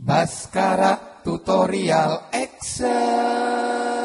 Baskara Tutorial Excel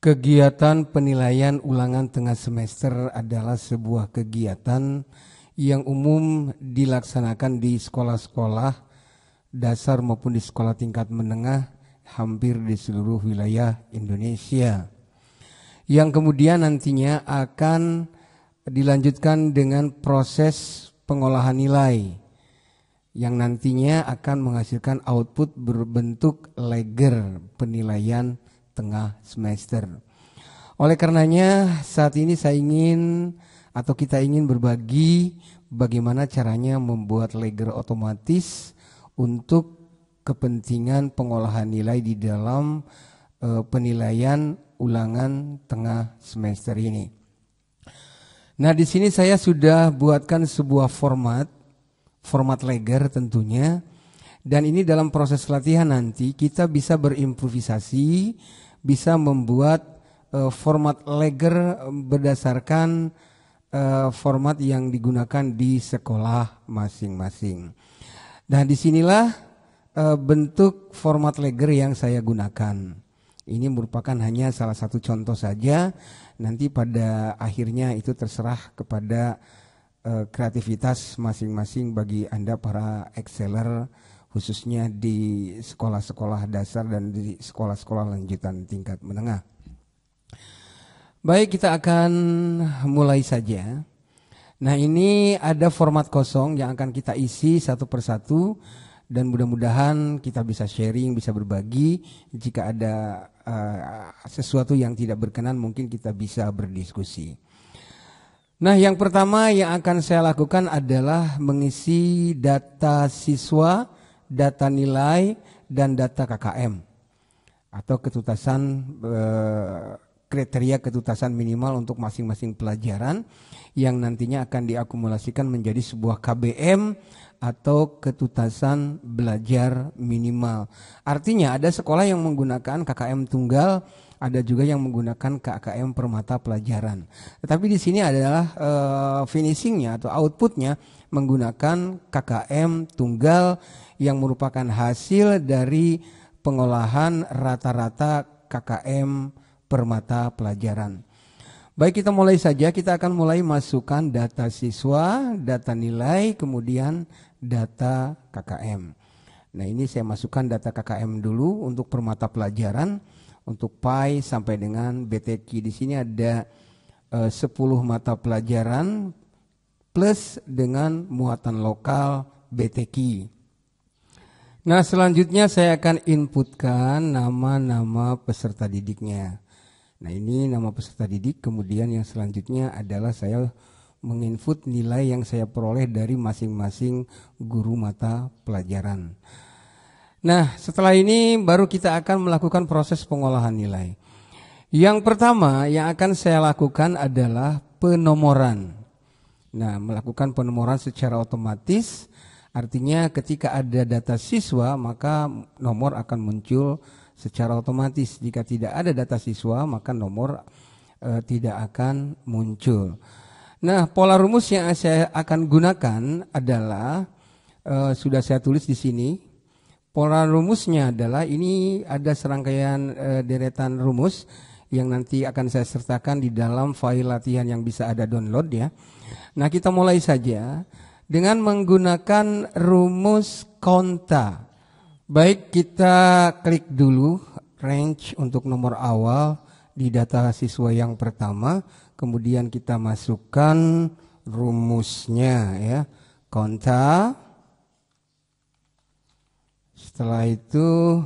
Kegiatan penilaian ulangan tengah semester adalah sebuah kegiatan yang umum dilaksanakan di sekolah-sekolah dasar maupun di sekolah tingkat menengah hampir di seluruh wilayah Indonesia. Yang kemudian nantinya akan dilanjutkan dengan proses pengolahan nilai yang nantinya akan menghasilkan output berbentuk leger penilaian setengah semester. Oleh karenanya saat ini saya ingin atau kita ingin berbagi bagaimana caranya membuat ledger otomatis untuk kepentingan pengolahan nilai di dalam e, penilaian ulangan tengah semester ini. Nah, di sini saya sudah buatkan sebuah format format leger tentunya dan ini dalam proses latihan nanti kita bisa berimprovisasi bisa membuat uh, format leger berdasarkan uh, format yang digunakan di sekolah masing-masing. Nah, disinilah uh, bentuk format leger yang saya gunakan. Ini merupakan hanya salah satu contoh saja. Nanti pada akhirnya itu terserah kepada uh, kreativitas masing-masing bagi Anda para exceller khususnya di sekolah-sekolah dasar dan di sekolah-sekolah lanjutan tingkat menengah. Baik, kita akan mulai saja. Nah, ini ada format kosong yang akan kita isi satu persatu dan mudah-mudahan kita bisa sharing, bisa berbagi. Jika ada uh, sesuatu yang tidak berkenan, mungkin kita bisa berdiskusi. Nah, yang pertama yang akan saya lakukan adalah mengisi data siswa data nilai, dan data KKM atau ketutasan eh, kriteria ketutasan minimal untuk masing-masing pelajaran yang nantinya akan diakumulasikan menjadi sebuah KBM atau ketutasan belajar minimal. Artinya ada sekolah yang menggunakan KKM tunggal, ada juga yang menggunakan KKM permata pelajaran. Tetapi di sini adalah uh, finishingnya atau outputnya menggunakan KKM tunggal yang merupakan hasil dari pengolahan rata-rata KKM permata pelajaran. Baik kita mulai saja, kita akan mulai masukkan data siswa, data nilai, kemudian data KKM. Nah ini saya masukkan data KKM dulu untuk permata pelajaran, untuk PAI sampai dengan BTQ. Di sini ada eh, 10 mata pelajaran plus dengan muatan lokal BTQ. Nah selanjutnya saya akan inputkan nama-nama peserta didiknya. Nah ini nama peserta didik. Kemudian yang selanjutnya adalah saya menginput nilai yang saya peroleh dari masing-masing guru mata pelajaran. Nah setelah ini baru kita akan melakukan proses pengolahan nilai. Yang pertama yang akan saya lakukan adalah penomoran. Nah melakukan penomoran secara otomatis artinya ketika ada data siswa maka nomor akan muncul secara otomatis jika tidak ada data siswa maka nomor e, tidak akan muncul. Nah, pola rumus yang saya akan gunakan adalah e, sudah saya tulis di sini. Pola rumusnya adalah ini ada serangkaian e, deretan rumus yang nanti akan saya sertakan di dalam file latihan yang bisa ada download ya. Nah, kita mulai saja dengan menggunakan rumus konta. Baik, kita klik dulu range untuk nomor awal di data siswa yang pertama, kemudian kita masukkan rumusnya ya. Konta. Setelah itu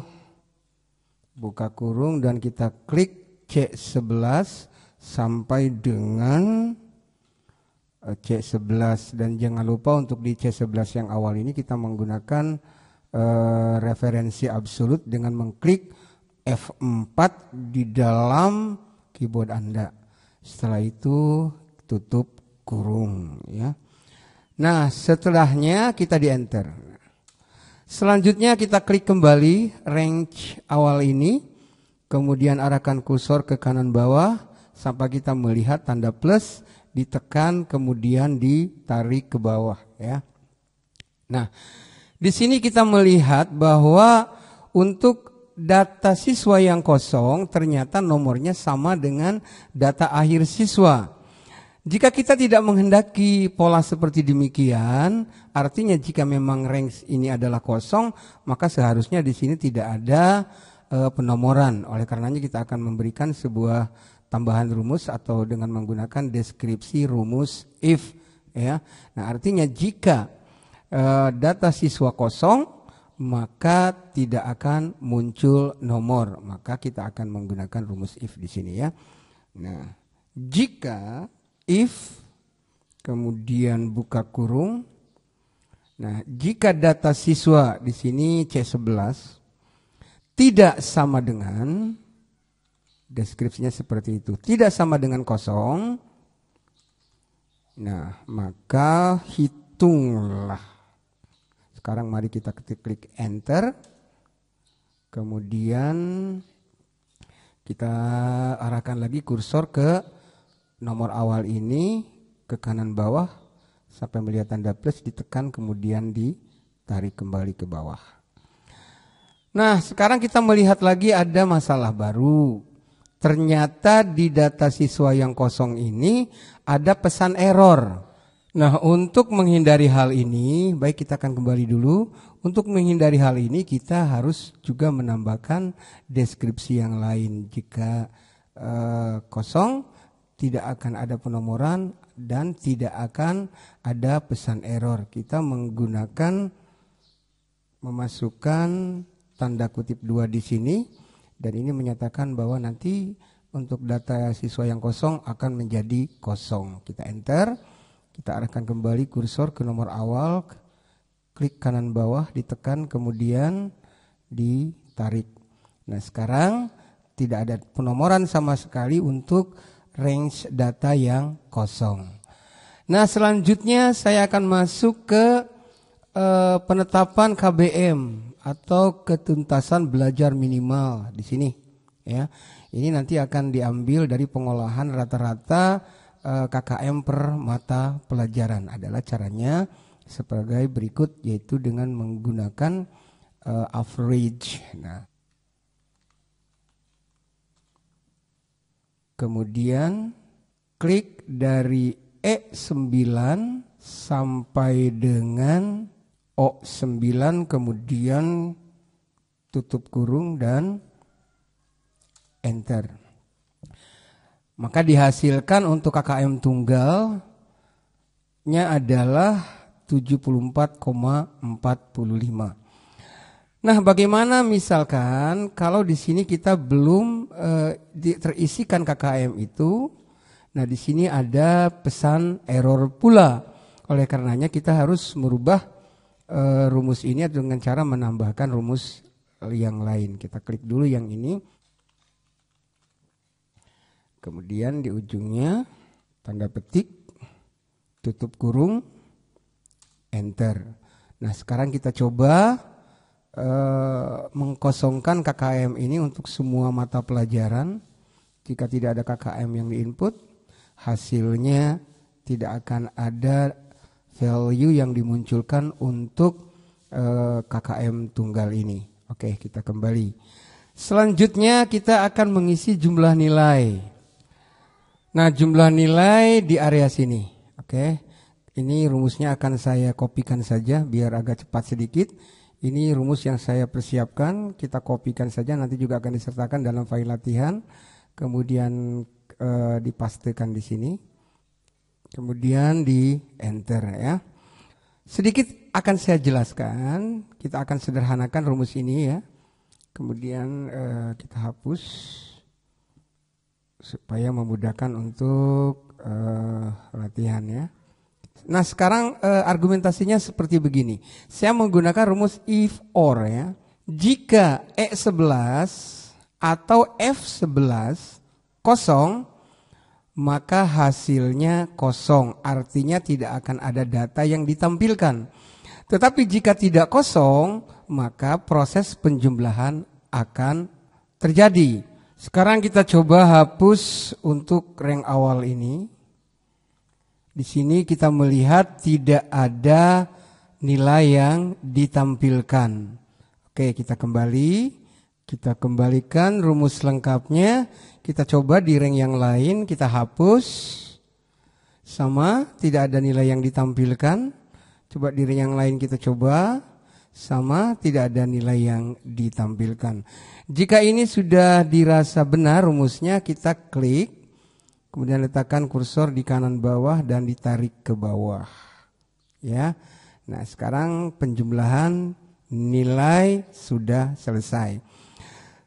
buka kurung dan kita klik C11 sampai dengan eh, C11 dan jangan lupa untuk di C11 yang awal ini kita menggunakan Eh, referensi absolut dengan mengklik F4 di dalam keyboard Anda. Setelah itu tutup kurung ya. Nah, setelahnya kita di enter. Selanjutnya kita klik kembali range awal ini, kemudian arahkan kursor ke kanan bawah sampai kita melihat tanda plus ditekan kemudian ditarik ke bawah ya. Nah, di sini kita melihat bahwa untuk data siswa yang kosong ternyata nomornya sama dengan data akhir siswa. Jika kita tidak menghendaki pola seperti demikian, artinya jika memang range ini adalah kosong, maka seharusnya di sini tidak ada e, penomoran. Oleh karenanya kita akan memberikan sebuah tambahan rumus atau dengan menggunakan deskripsi rumus if ya. Nah, artinya jika Eh, data siswa kosong maka tidak akan muncul nomor maka kita akan menggunakan rumus if di sini ya nah jika if kemudian buka kurung nah jika data siswa di sini C11 tidak sama dengan deskripsinya seperti itu tidak sama dengan kosong nah maka hitunglah sekarang mari kita ketik klik enter. Kemudian kita arahkan lagi kursor ke nomor awal ini ke kanan bawah sampai melihat tanda plus ditekan kemudian ditarik kembali ke bawah. Nah, sekarang kita melihat lagi ada masalah baru. Ternyata di data siswa yang kosong ini ada pesan error. Nah, untuk menghindari hal ini, baik kita akan kembali dulu. Untuk menghindari hal ini, kita harus juga menambahkan deskripsi yang lain. Jika uh, kosong, tidak akan ada penomoran dan tidak akan ada pesan error. Kita menggunakan memasukkan tanda kutip dua di sini dan ini menyatakan bahwa nanti untuk data siswa yang kosong akan menjadi kosong. Kita enter. Kita arahkan kembali kursor ke nomor awal, klik kanan bawah, ditekan, kemudian ditarik. Nah sekarang tidak ada penomoran sama sekali untuk range data yang kosong. Nah selanjutnya saya akan masuk ke eh, penetapan KBM atau ketuntasan belajar minimal di sini. Ya, ini nanti akan diambil dari pengolahan rata-rata Eh, KKM per mata pelajaran adalah caranya sebagai berikut yaitu dengan menggunakan uh, average. Nah, kemudian klik dari E9 sampai dengan O9 kemudian tutup kurung dan enter. Maka dihasilkan untuk KKM tunggalnya adalah 74,45. Nah, bagaimana misalkan kalau di sini kita belum e, di, terisikan KKM itu, nah di sini ada pesan error pula. Oleh karenanya kita harus merubah e, rumus ini dengan cara menambahkan rumus yang lain. Kita klik dulu yang ini. Kemudian di ujungnya tanda petik, tutup kurung, enter. Nah sekarang kita coba uh, mengkosongkan KKM ini untuk semua mata pelajaran. Jika tidak ada KKM yang diinput, hasilnya tidak akan ada value yang dimunculkan untuk uh, eh, KKM tunggal ini. Oke, kita kembali. Selanjutnya kita akan mengisi jumlah nilai. Nah, jumlah nilai di area sini. Oke. Okay. Ini rumusnya akan saya kopikan saja biar agak cepat sedikit. Ini rumus yang saya persiapkan, kita kopikan saja nanti juga akan disertakan dalam file latihan. Kemudian e, eh, dipastikan di sini. Kemudian di enter ya. Sedikit akan saya jelaskan, kita akan sederhanakan rumus ini ya. Kemudian e, kita hapus supaya memudahkan untuk uh, latihan ya. Nah sekarang uh, argumentasinya seperti begini. Saya menggunakan rumus if or ya. Jika E11 atau F11 kosong, maka hasilnya kosong. Artinya tidak akan ada data yang ditampilkan. Tetapi jika tidak kosong, maka proses penjumlahan akan terjadi. Sekarang kita coba hapus untuk rank awal ini. Di sini kita melihat tidak ada nilai yang ditampilkan. Oke, kita kembali. Kita kembalikan rumus lengkapnya. Kita coba di rank yang lain, kita hapus. Sama, tidak ada nilai yang ditampilkan. Coba di rank yang lain kita coba sama, tidak ada nilai yang ditampilkan. Jika ini sudah dirasa benar rumusnya, kita klik, kemudian letakkan kursor di kanan bawah dan ditarik ke bawah. Ya. Nah, sekarang penjumlahan nilai sudah selesai.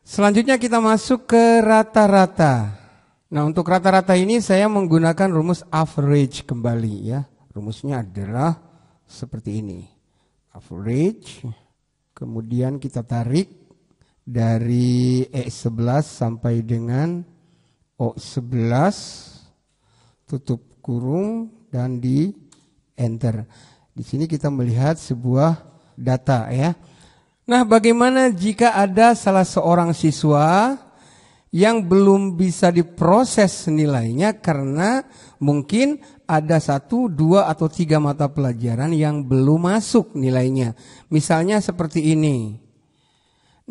Selanjutnya kita masuk ke rata-rata. Nah, untuk rata-rata ini saya menggunakan rumus average kembali ya. Rumusnya adalah seperti ini average kemudian kita tarik dari E11 sampai dengan O11 tutup kurung dan di enter. Di sini kita melihat sebuah data ya. Nah, bagaimana jika ada salah seorang siswa yang belum bisa diproses nilainya karena mungkin ada satu, dua atau tiga mata pelajaran yang belum masuk nilainya. Misalnya seperti ini.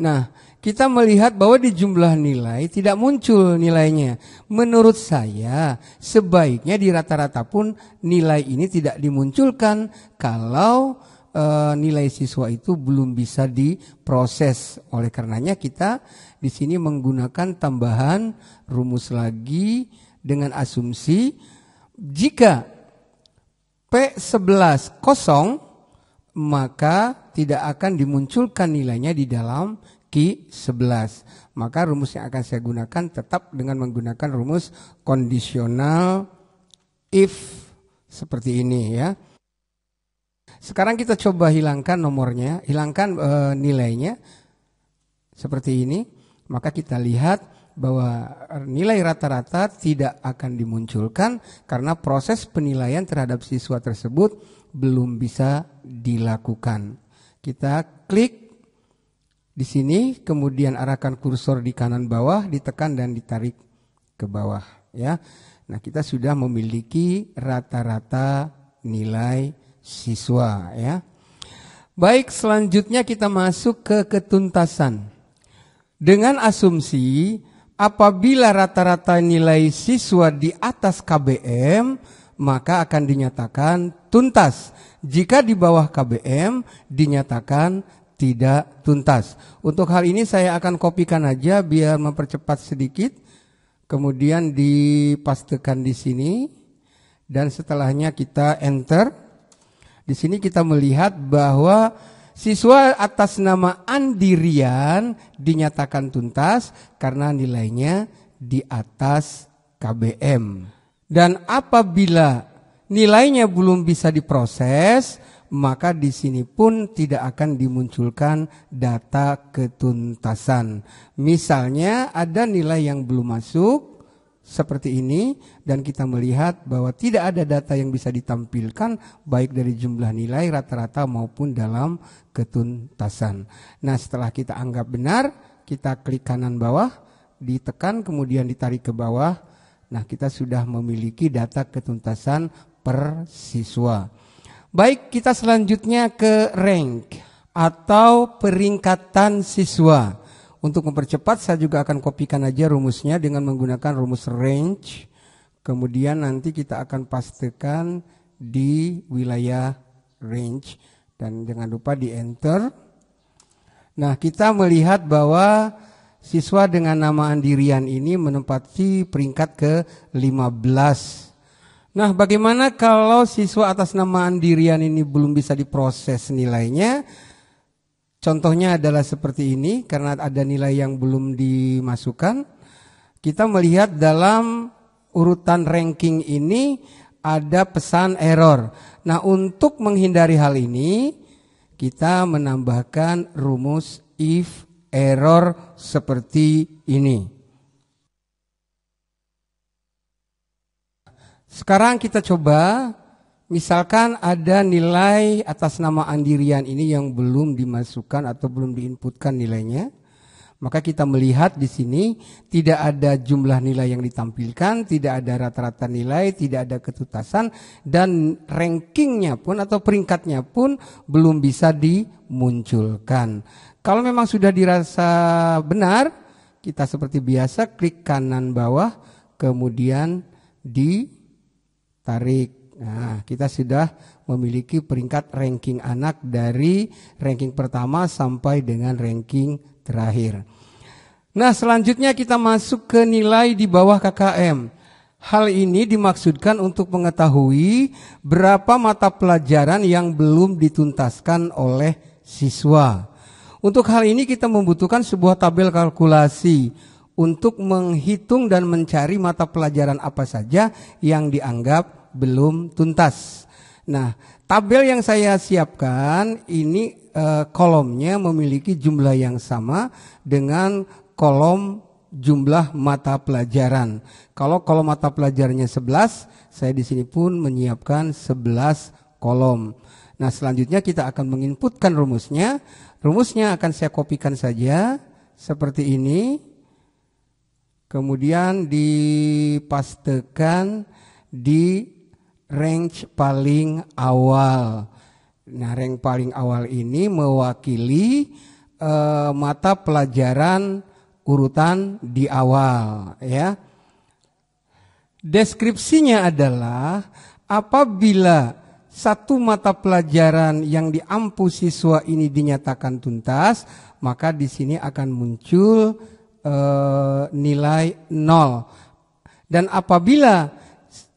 Nah, kita melihat bahwa di jumlah nilai tidak muncul nilainya. Menurut saya, sebaiknya di rata-rata pun nilai ini tidak dimunculkan kalau uh, nilai siswa itu belum bisa diproses. Oleh karenanya kita di sini menggunakan tambahan rumus lagi dengan asumsi jika P11 kosong maka tidak akan dimunculkan nilainya di dalam Q11. Maka rumus yang akan saya gunakan tetap dengan menggunakan rumus kondisional if seperti ini ya. Sekarang kita coba hilangkan nomornya, hilangkan e, nilainya seperti ini, maka kita lihat bahwa nilai rata-rata tidak akan dimunculkan karena proses penilaian terhadap siswa tersebut belum bisa dilakukan. Kita klik di sini, kemudian arahkan kursor di kanan bawah, ditekan dan ditarik ke bawah, ya. Nah, kita sudah memiliki rata-rata nilai siswa ya. Baik, selanjutnya kita masuk ke ketuntasan. Dengan asumsi apabila rata-rata nilai siswa di atas KBM maka akan dinyatakan tuntas. Jika di bawah KBM dinyatakan tidak tuntas. Untuk hal ini saya akan kopikan aja biar mempercepat sedikit. Kemudian dipastikan di sini dan setelahnya kita enter di sini kita melihat bahwa siswa atas nama andirian dinyatakan tuntas karena nilainya di atas KBM. Dan apabila nilainya belum bisa diproses, maka di sini pun tidak akan dimunculkan data ketuntasan. Misalnya ada nilai yang belum masuk, seperti ini dan kita melihat bahwa tidak ada data yang bisa ditampilkan baik dari jumlah nilai rata-rata maupun dalam ketuntasan. Nah, setelah kita anggap benar, kita klik kanan bawah, ditekan kemudian ditarik ke bawah. Nah, kita sudah memiliki data ketuntasan per siswa. Baik, kita selanjutnya ke rank atau peringkatan siswa. Untuk mempercepat saya juga akan kopikan aja rumusnya dengan menggunakan rumus range. Kemudian nanti kita akan pastikan di wilayah range dan jangan lupa di enter. Nah, kita melihat bahwa siswa dengan nama Andirian ini menempati peringkat ke-15. Nah, bagaimana kalau siswa atas nama Andirian ini belum bisa diproses nilainya? Contohnya adalah seperti ini karena ada nilai yang belum dimasukkan. Kita melihat dalam urutan ranking ini ada pesan error. Nah, untuk menghindari hal ini kita menambahkan rumus if error seperti ini. Sekarang kita coba misalkan ada nilai atas nama andirian ini yang belum dimasukkan atau belum diinputkan nilainya, maka kita melihat di sini tidak ada jumlah nilai yang ditampilkan, tidak ada rata-rata nilai, tidak ada ketutasan dan rankingnya pun atau peringkatnya pun belum bisa dimunculkan. Kalau memang sudah dirasa benar, kita seperti biasa klik kanan bawah kemudian ditarik Nah, kita sudah memiliki peringkat ranking anak dari ranking pertama sampai dengan ranking terakhir. Nah, selanjutnya kita masuk ke nilai di bawah KKM. Hal ini dimaksudkan untuk mengetahui berapa mata pelajaran yang belum dituntaskan oleh siswa. Untuk hal ini kita membutuhkan sebuah tabel kalkulasi untuk menghitung dan mencari mata pelajaran apa saja yang dianggap belum tuntas. Nah, tabel yang saya siapkan ini e, kolomnya memiliki jumlah yang sama dengan kolom jumlah mata pelajaran. Kalau kolom mata pelajarannya 11, saya di sini pun menyiapkan 11 kolom. Nah, selanjutnya kita akan menginputkan rumusnya. Rumusnya akan saya kopikan saja seperti ini. Kemudian dipastekan di range paling awal. Nah, range paling awal ini mewakili eh, mata pelajaran urutan di awal, ya. Deskripsinya adalah apabila satu mata pelajaran yang diampu siswa ini dinyatakan tuntas, maka di sini akan muncul e, nilai nol. Dan apabila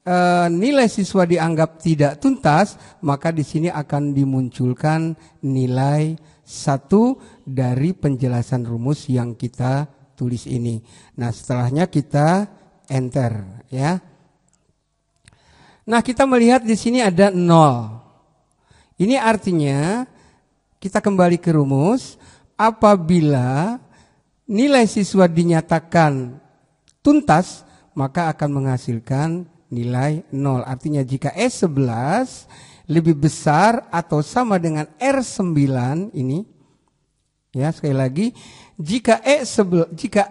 e, nilai siswa dianggap tidak tuntas, maka di sini akan dimunculkan nilai satu dari penjelasan rumus yang kita tulis ini. Nah, setelahnya kita enter ya. Nah, kita melihat di sini ada nol. Ini artinya kita kembali ke rumus apabila nilai siswa dinyatakan tuntas maka akan menghasilkan nilai 0. Artinya jika S11 lebih besar atau sama dengan R9 ini ya sekali lagi jika E11 jika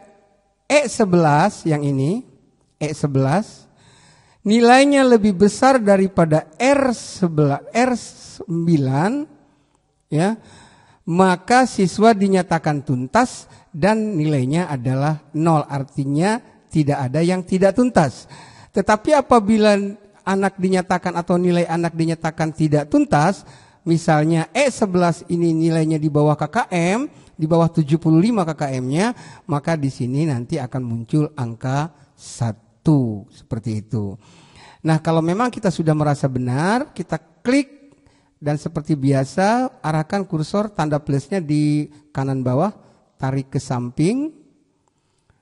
E11 yang ini E11 nilainya lebih besar daripada R11 R9 ya maka siswa dinyatakan tuntas dan nilainya adalah nol artinya tidak ada yang tidak tuntas tetapi apabila anak dinyatakan atau nilai anak dinyatakan tidak tuntas, misalnya E11 ini nilainya di bawah KKM, di bawah 75 KKM-nya, maka di sini nanti akan muncul angka 1 seperti itu. Nah, kalau memang kita sudah merasa benar, kita klik dan seperti biasa arahkan kursor tanda plusnya di kanan bawah, tarik ke samping.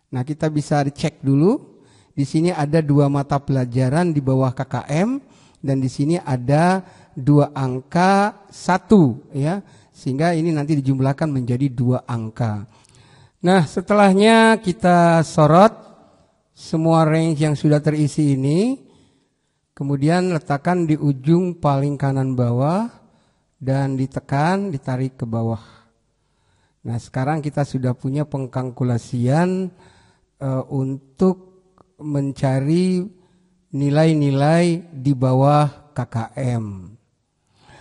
Nah, kita bisa dicek dulu di sini ada dua mata pelajaran di bawah KKM dan di sini ada dua angka satu ya sehingga ini nanti dijumlahkan menjadi dua angka. Nah setelahnya kita sorot semua range yang sudah terisi ini kemudian letakkan di ujung paling kanan bawah dan ditekan ditarik ke bawah. Nah sekarang kita sudah punya pengkalkulasian e, untuk mencari nilai-nilai di bawah KKM.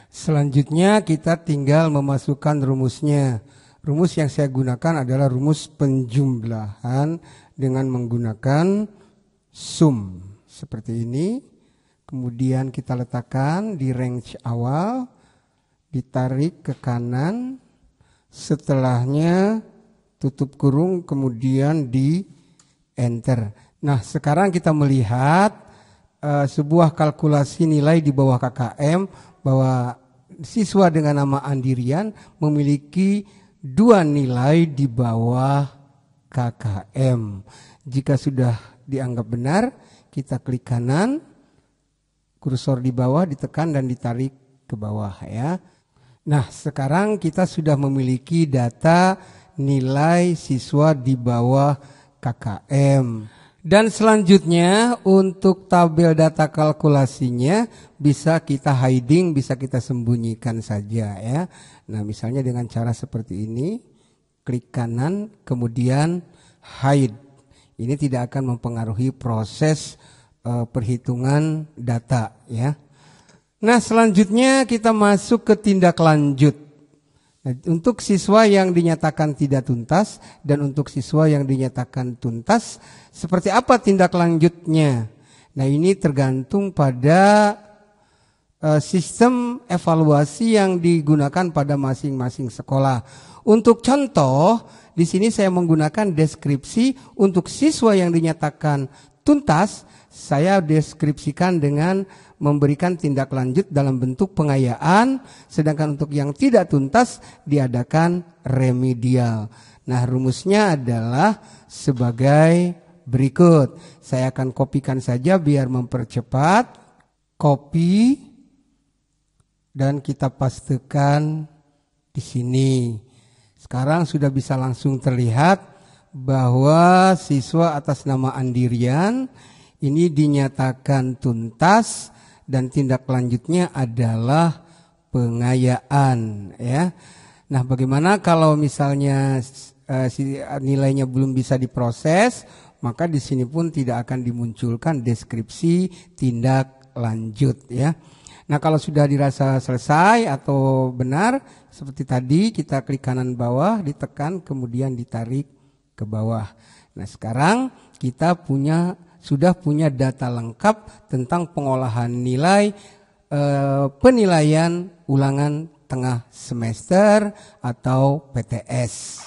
Selanjutnya kita tinggal memasukkan rumusnya. Rumus yang saya gunakan adalah rumus penjumlahan dengan menggunakan sum seperti ini. Kemudian kita letakkan di range awal, ditarik ke kanan, setelahnya tutup kurung kemudian di enter. Nah, sekarang kita melihat uh, sebuah kalkulasi nilai di bawah KKM bahwa siswa dengan nama Andirian memiliki dua nilai di bawah KKM. Jika sudah dianggap benar, kita klik kanan, kursor di bawah ditekan dan ditarik ke bawah ya. Nah, sekarang kita sudah memiliki data nilai siswa di bawah KKM. Dan selanjutnya untuk tabel data kalkulasinya bisa kita hiding, bisa kita sembunyikan saja ya. Nah misalnya dengan cara seperti ini, klik kanan kemudian hide. Ini tidak akan mempengaruhi proses uh, perhitungan data ya. Nah selanjutnya kita masuk ke tindak lanjut. Nah, untuk siswa yang dinyatakan tidak tuntas dan untuk siswa yang dinyatakan tuntas, seperti apa tindak lanjutnya? Nah, ini tergantung pada uh, sistem evaluasi yang digunakan pada masing-masing sekolah. Untuk contoh, di sini saya menggunakan deskripsi untuk siswa yang dinyatakan tuntas saya deskripsikan dengan memberikan tindak lanjut dalam bentuk pengayaan, sedangkan untuk yang tidak tuntas diadakan remedial. Nah, rumusnya adalah sebagai berikut. Saya akan kopikan saja biar mempercepat. Copy dan kita pastikan di sini. Sekarang sudah bisa langsung terlihat bahwa siswa atas nama Andirian ini dinyatakan tuntas dan tindak lanjutnya adalah pengayaan ya. Nah, bagaimana kalau misalnya eh, eh, nilainya belum bisa diproses, maka di sini pun tidak akan dimunculkan deskripsi tindak lanjut ya. Nah, kalau sudah dirasa selesai atau benar seperti tadi kita klik kanan bawah, ditekan kemudian ditarik ke bawah. Nah, sekarang kita punya sudah punya data lengkap tentang pengolahan nilai eh, penilaian ulangan tengah semester atau PTS.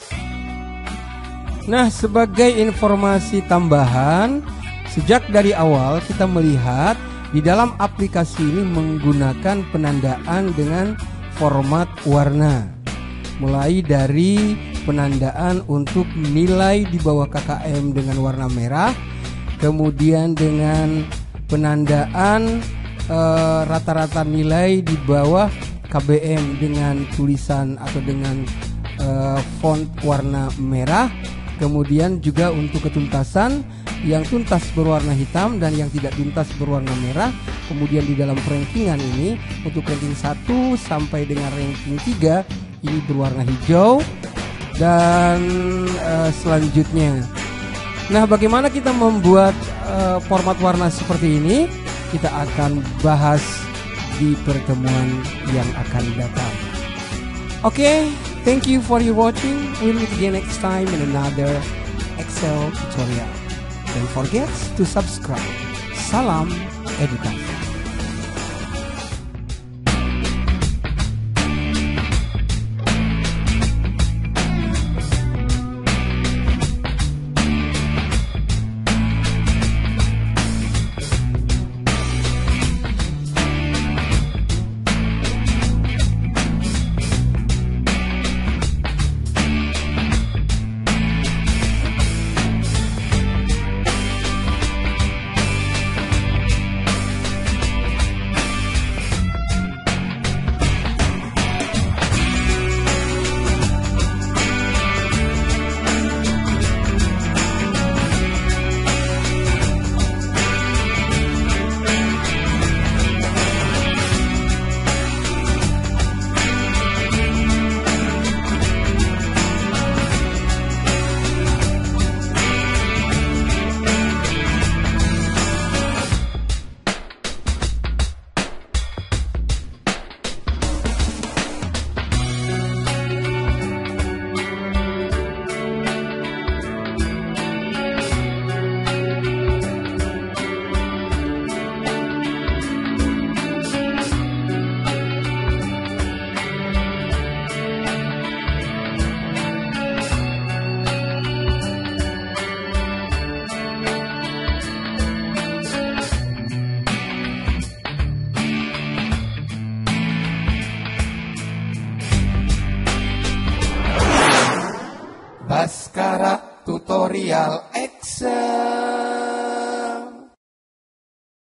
Nah, sebagai informasi tambahan, sejak dari awal kita melihat di dalam aplikasi ini menggunakan penandaan dengan format warna. Mulai dari penandaan untuk nilai di bawah KKM dengan warna merah kemudian dengan penandaan eh, rata-rata e, nilai di bawah KBM dengan tulisan atau dengan e, font warna merah kemudian juga untuk ketuntasan yang tuntas berwarna hitam dan yang tidak tuntas berwarna merah kemudian di dalam rankingan ini untuk ranking 1 sampai dengan ranking 3 ini berwarna hijau dan eh, selanjutnya Nah, bagaimana kita membuat uh, format warna seperti ini? Kita akan bahas di pertemuan yang akan datang. Oke, okay, thank you for your watching. We'll meet again next time in another Excel tutorial. Don't forget to subscribe. Salam edukasi.